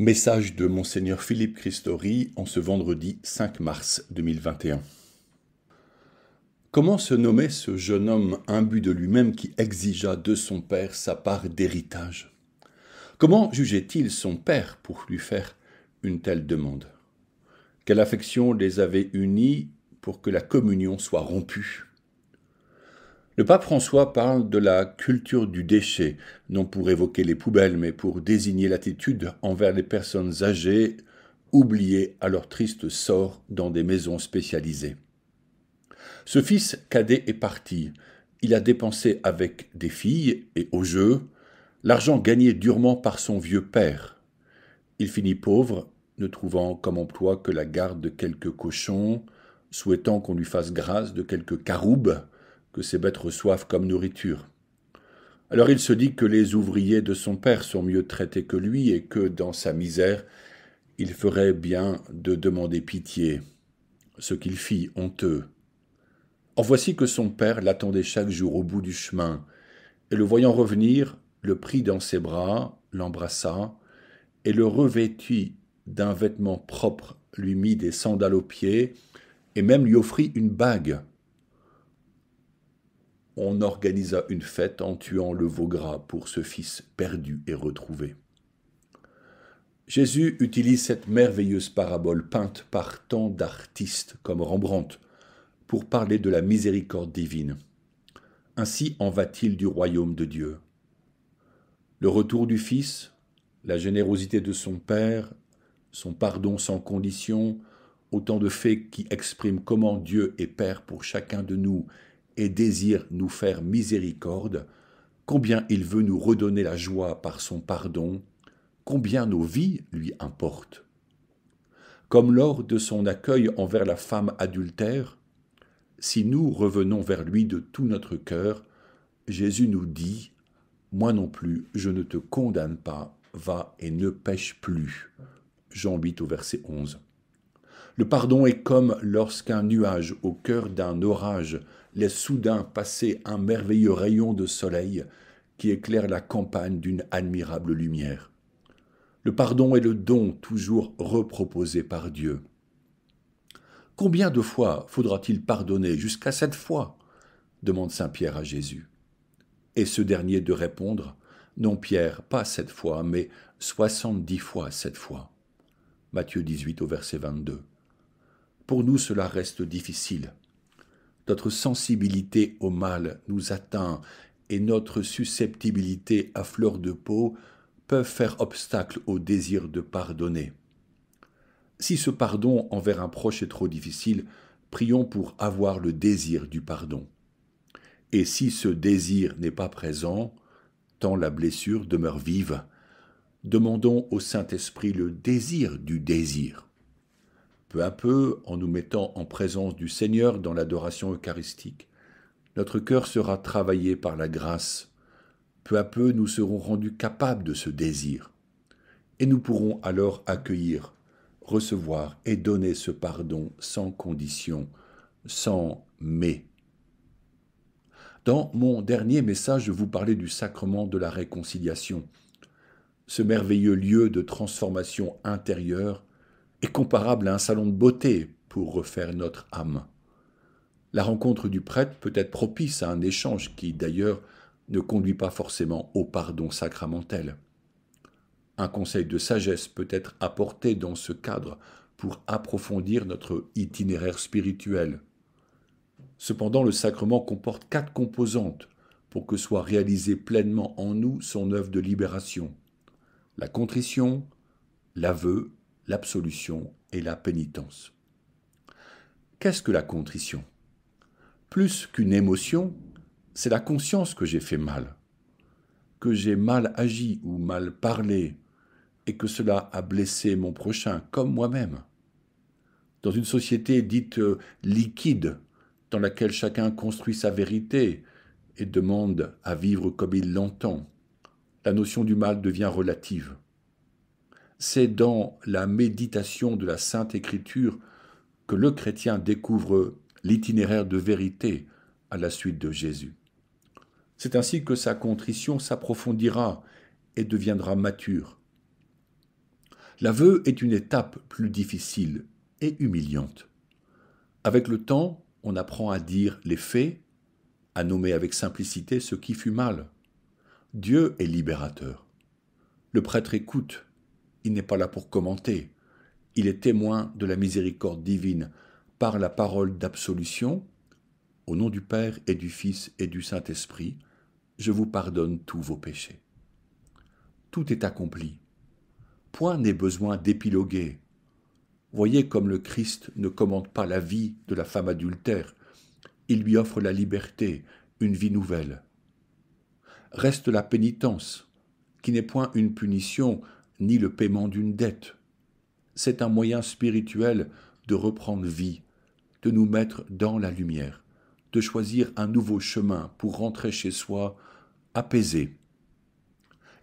Message de Monseigneur Philippe Christori en ce vendredi 5 mars 2021. Comment se nommait ce jeune homme imbu de lui-même qui exigea de son père sa part d'héritage Comment jugeait-il son père pour lui faire une telle demande Quelle affection les avait unis pour que la communion soit rompue le pape François parle de la culture du déchet, non pour évoquer les poubelles, mais pour désigner l'attitude envers les personnes âgées, oubliées à leur triste sort dans des maisons spécialisées. Ce fils cadet est parti. Il a dépensé avec des filles et au jeu l'argent gagné durement par son vieux père. Il finit pauvre, ne trouvant comme emploi que la garde de quelques cochons, souhaitant qu'on lui fasse grâce de quelques caroubes, que ses bêtes reçoivent comme nourriture. Alors il se dit que les ouvriers de son père sont mieux traités que lui et que dans sa misère, il ferait bien de demander pitié, ce qu'il fit honteux. En voici que son père l'attendait chaque jour au bout du chemin, et le voyant revenir, le prit dans ses bras, l'embrassa, et le revêtit d'un vêtement propre, lui mit des sandales aux pieds, et même lui offrit une bague on organisa une fête en tuant le veau gras pour ce fils perdu et retrouvé. Jésus utilise cette merveilleuse parabole peinte par tant d'artistes comme Rembrandt pour parler de la miséricorde divine. Ainsi en va-t-il du royaume de Dieu. Le retour du Fils, la générosité de son Père, son pardon sans condition, autant de faits qui expriment comment Dieu est Père pour chacun de nous et désire nous faire miséricorde, combien il veut nous redonner la joie par son pardon, combien nos vies lui importent. Comme lors de son accueil envers la femme adultère, si nous revenons vers lui de tout notre cœur, Jésus nous dit, Moi non plus, je ne te condamne pas, va et ne pêche plus. Jean 8 au verset 11. Le pardon est comme lorsqu'un nuage au cœur d'un orage laisse soudain passer un merveilleux rayon de soleil qui éclaire la campagne d'une admirable lumière. Le pardon est le don toujours reproposé par Dieu. Combien de fois faudra-t-il pardonner jusqu'à cette fois demande Saint Pierre à Jésus. Et ce dernier de répondre Non, Pierre, pas cette fois, mais soixante-dix fois cette fois. Matthieu 18 au verset 22. Pour nous, cela reste difficile notre sensibilité au mal nous atteint et notre susceptibilité à fleur de peau peuvent faire obstacle au désir de pardonner. Si ce pardon envers un proche est trop difficile, prions pour avoir le désir du pardon. Et si ce désir n'est pas présent, tant la blessure demeure vive, demandons au Saint-Esprit le désir du désir. Peu à peu, en nous mettant en présence du Seigneur dans l'adoration eucharistique, notre cœur sera travaillé par la grâce. Peu à peu, nous serons rendus capables de ce désir. Et nous pourrons alors accueillir, recevoir et donner ce pardon sans condition, sans mais. Dans mon dernier message, je vous parlais du sacrement de la réconciliation, ce merveilleux lieu de transformation intérieure est comparable à un salon de beauté pour refaire notre âme. La rencontre du prêtre peut être propice à un échange qui, d'ailleurs, ne conduit pas forcément au pardon sacramentel. Un conseil de sagesse peut être apporté dans ce cadre pour approfondir notre itinéraire spirituel. Cependant, le sacrement comporte quatre composantes pour que soit réalisée pleinement en nous son œuvre de libération. La contrition, l'aveu, l'absolution et la pénitence. Qu'est-ce que la contrition Plus qu'une émotion, c'est la conscience que j'ai fait mal, que j'ai mal agi ou mal parlé, et que cela a blessé mon prochain comme moi-même. Dans une société dite euh, liquide, dans laquelle chacun construit sa vérité et demande à vivre comme il l'entend, la notion du mal devient relative. C'est dans la méditation de la Sainte Écriture que le chrétien découvre l'itinéraire de vérité à la suite de Jésus. C'est ainsi que sa contrition s'approfondira et deviendra mature. L'aveu est une étape plus difficile et humiliante. Avec le temps, on apprend à dire les faits, à nommer avec simplicité ce qui fut mal. Dieu est libérateur. Le prêtre écoute, il n'est pas là pour commenter. Il est témoin de la miséricorde divine par la parole d'absolution. Au nom du Père et du Fils et du Saint-Esprit, je vous pardonne tous vos péchés. Tout est accompli. Point n'est besoin d'épiloguer. Voyez comme le Christ ne commande pas la vie de la femme adultère. Il lui offre la liberté, une vie nouvelle. Reste la pénitence, qui n'est point une punition, ni le paiement d'une dette. C'est un moyen spirituel de reprendre vie, de nous mettre dans la lumière, de choisir un nouveau chemin pour rentrer chez soi apaisé.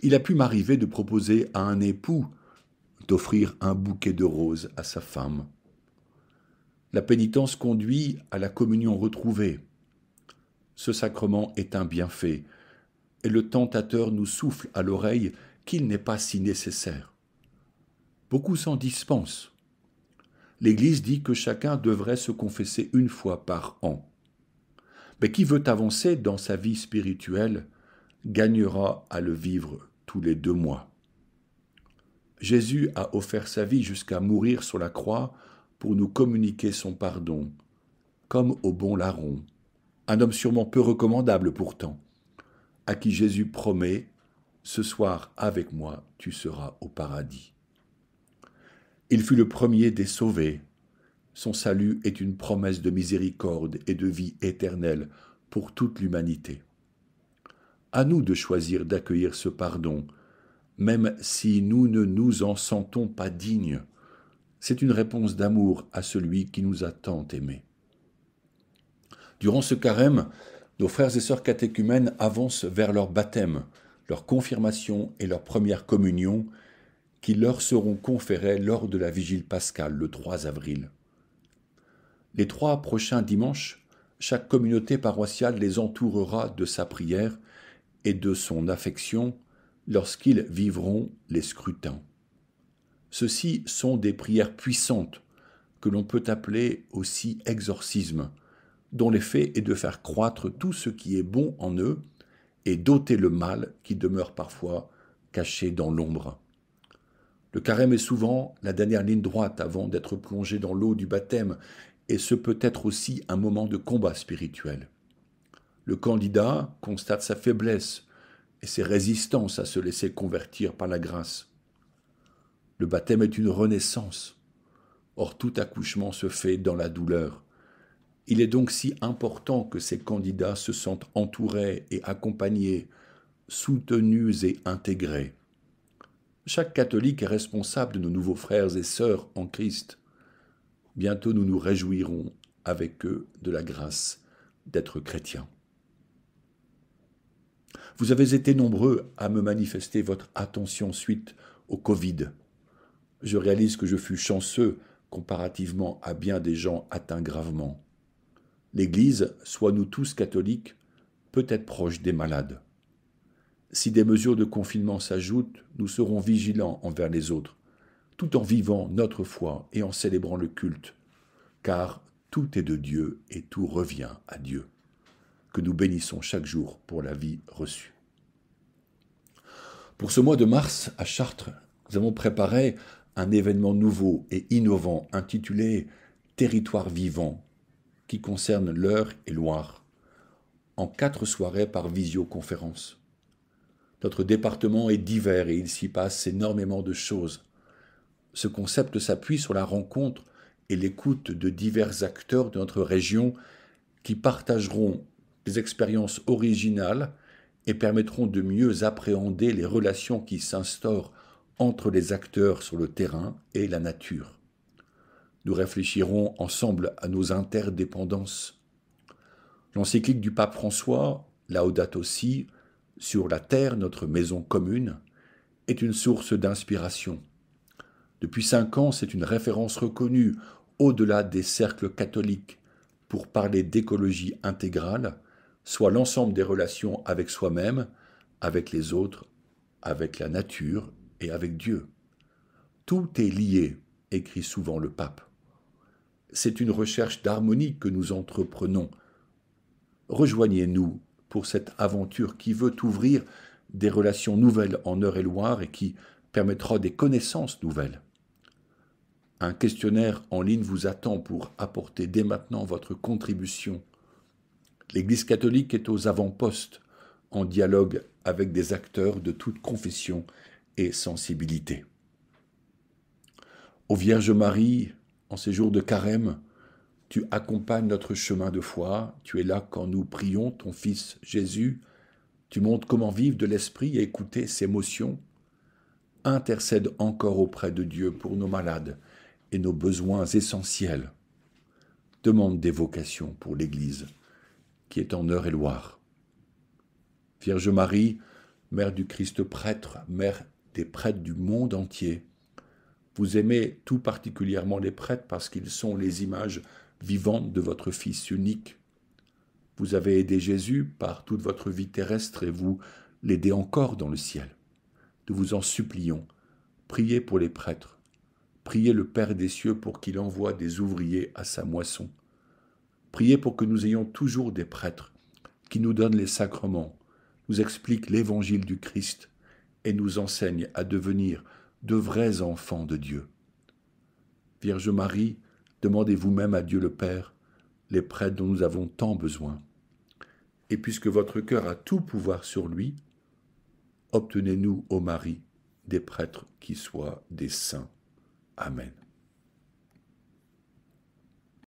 Il a pu m'arriver de proposer à un époux d'offrir un bouquet de roses à sa femme. La pénitence conduit à la communion retrouvée. Ce sacrement est un bienfait, et le tentateur nous souffle à l'oreille qu'il n'est pas si nécessaire. Beaucoup s'en dispensent. L'Église dit que chacun devrait se confesser une fois par an. Mais qui veut avancer dans sa vie spirituelle gagnera à le vivre tous les deux mois. Jésus a offert sa vie jusqu'à mourir sur la croix pour nous communiquer son pardon, comme au bon larron, un homme sûrement peu recommandable pourtant, à qui Jésus promet ce soir, avec moi, tu seras au paradis. Il fut le premier des sauvés. Son salut est une promesse de miséricorde et de vie éternelle pour toute l'humanité. À nous de choisir d'accueillir ce pardon, même si nous ne nous en sentons pas dignes. C'est une réponse d'amour à celui qui nous a tant aimés. Durant ce carême, nos frères et sœurs catéchumènes avancent vers leur baptême, leur confirmation et leur première communion qui leur seront conférées lors de la vigile pascale le 3 avril. Les trois prochains dimanches, chaque communauté paroissiale les entourera de sa prière et de son affection lorsqu'ils vivront les scrutins. Ceux-ci sont des prières puissantes que l'on peut appeler aussi exorcismes, dont l'effet est de faire croître tout ce qui est bon en eux et d'ôter le mal qui demeure parfois caché dans l'ombre. Le carême est souvent la dernière ligne droite avant d'être plongé dans l'eau du baptême, et ce peut être aussi un moment de combat spirituel. Le candidat constate sa faiblesse et ses résistances à se laisser convertir par la grâce. Le baptême est une renaissance. Or tout accouchement se fait dans la douleur. Il est donc si important que ces candidats se sentent entourés et accompagnés, soutenus et intégrés. Chaque catholique est responsable de nos nouveaux frères et sœurs en Christ. Bientôt nous nous réjouirons avec eux de la grâce d'être chrétiens. Vous avez été nombreux à me manifester votre attention suite au Covid. Je réalise que je fus chanceux comparativement à bien des gens atteints gravement. L'Église, soit nous tous catholiques, peut être proche des malades. Si des mesures de confinement s'ajoutent, nous serons vigilants envers les autres, tout en vivant notre foi et en célébrant le culte, car tout est de Dieu et tout revient à Dieu, que nous bénissons chaque jour pour la vie reçue. Pour ce mois de mars, à Chartres, nous avons préparé un événement nouveau et innovant intitulé Territoire vivant qui concerne l'heure et Loire, en quatre soirées par visioconférence. Notre département est divers et il s'y passe énormément de choses. Ce concept s'appuie sur la rencontre et l'écoute de divers acteurs de notre région qui partageront des expériences originales et permettront de mieux appréhender les relations qui s'instaurent entre les acteurs sur le terrain et la nature. Nous réfléchirons ensemble à nos interdépendances. L'encyclique du pape François, Laudato aussi, sur la terre, notre maison commune, est une source d'inspiration. Depuis cinq ans, c'est une référence reconnue au-delà des cercles catholiques pour parler d'écologie intégrale, soit l'ensemble des relations avec soi-même, avec les autres, avec la nature et avec Dieu. Tout est lié, écrit souvent le pape. C'est une recherche d'harmonie que nous entreprenons. Rejoignez-nous pour cette aventure qui veut ouvrir des relations nouvelles en heure et loire et qui permettra des connaissances nouvelles. Un questionnaire en ligne vous attend pour apporter dès maintenant votre contribution. L'Église catholique est aux avant-postes, en dialogue avec des acteurs de toute confession et sensibilité. Ô Vierge Marie, en ces jours de carême, tu accompagnes notre chemin de foi, tu es là quand nous prions ton Fils Jésus, tu montres comment vivre de l'esprit et écouter ses motions. Intercède encore auprès de Dieu pour nos malades et nos besoins essentiels. Demande des vocations pour l'Église, qui est en heure et loire. Vierge Marie, Mère du Christ prêtre, Mère des prêtres du monde entier, vous aimez tout particulièrement les prêtres parce qu'ils sont les images vivantes de votre Fils unique. Vous avez aidé Jésus par toute votre vie terrestre et vous l'aidez encore dans le ciel. Nous vous en supplions, priez pour les prêtres, priez le Père des cieux pour qu'il envoie des ouvriers à sa moisson. Priez pour que nous ayons toujours des prêtres qui nous donnent les sacrements, nous expliquent l'évangile du Christ et nous enseignent à devenir de vrais enfants de Dieu. Vierge Marie, demandez vous-même à Dieu le Père les prêtres dont nous avons tant besoin. Et puisque votre cœur a tout pouvoir sur lui, obtenez-nous, ô Marie, des prêtres qui soient des saints. Amen.